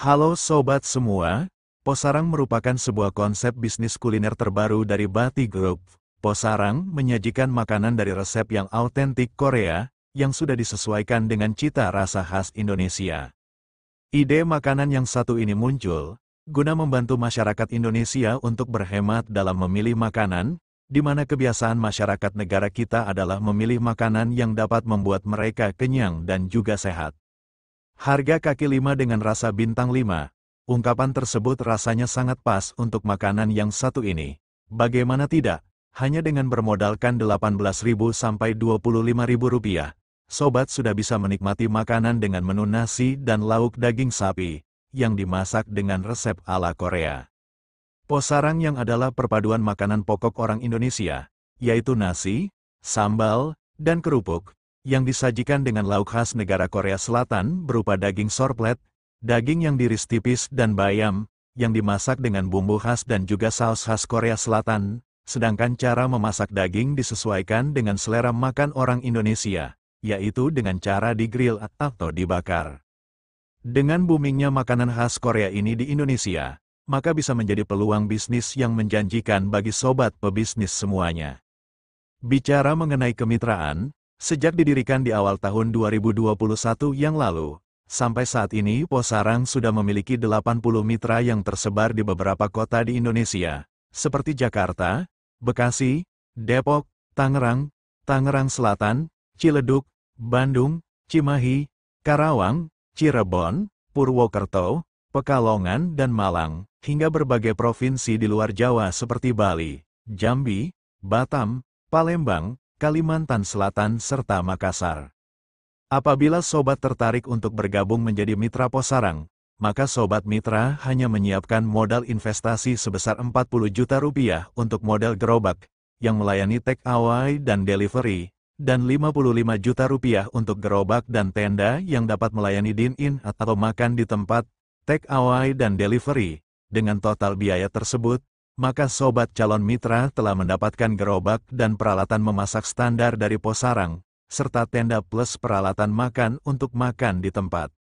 Halo sobat semua, Posarang merupakan sebuah konsep bisnis kuliner terbaru dari Bati Group. Posarang menyajikan makanan dari resep yang autentik Korea, yang sudah disesuaikan dengan cita rasa khas Indonesia. Ide makanan yang satu ini muncul, guna membantu masyarakat Indonesia untuk berhemat dalam memilih makanan, di mana kebiasaan masyarakat negara kita adalah memilih makanan yang dapat membuat mereka kenyang dan juga sehat. Harga kaki lima dengan rasa bintang lima, ungkapan tersebut rasanya sangat pas untuk makanan yang satu ini. Bagaimana tidak, hanya dengan bermodalkan Rp18.000 sampai rp rupiah, sobat sudah bisa menikmati makanan dengan menu nasi dan lauk daging sapi, yang dimasak dengan resep ala Korea. Posarang yang adalah perpaduan makanan pokok orang Indonesia, yaitu nasi, sambal, dan kerupuk, yang disajikan dengan lauk khas negara Korea Selatan berupa daging sorplet, daging yang diris tipis dan bayam, yang dimasak dengan bumbu khas dan juga saus khas Korea Selatan, sedangkan cara memasak daging disesuaikan dengan selera makan orang Indonesia, yaitu dengan cara digrill atau dibakar. Dengan boomingnya makanan khas Korea ini di Indonesia, maka bisa menjadi peluang bisnis yang menjanjikan bagi sobat pebisnis semuanya. Bicara mengenai kemitraan, Sejak didirikan di awal tahun 2021 yang lalu, sampai saat ini Posarang sudah memiliki 80 mitra yang tersebar di beberapa kota di Indonesia, seperti Jakarta, Bekasi, Depok, Tangerang, Tangerang Selatan, Ciledug, Bandung, Cimahi, Karawang, Cirebon, Purwokerto, Pekalongan dan Malang, hingga berbagai provinsi di luar Jawa seperti Bali, Jambi, Batam, Palembang, Kalimantan Selatan serta Makassar. Apabila sobat tertarik untuk bergabung menjadi mitra Posarang, maka sobat mitra hanya menyiapkan modal investasi sebesar 40 juta rupiah untuk modal gerobak, yang melayani take away dan delivery, dan 55 juta rupiah untuk gerobak dan tenda yang dapat melayani din in atau makan di tempat, take away dan delivery. Dengan total biaya tersebut, maka sobat calon mitra telah mendapatkan gerobak dan peralatan memasak standar dari Posarang, serta tenda plus peralatan makan untuk makan di tempat.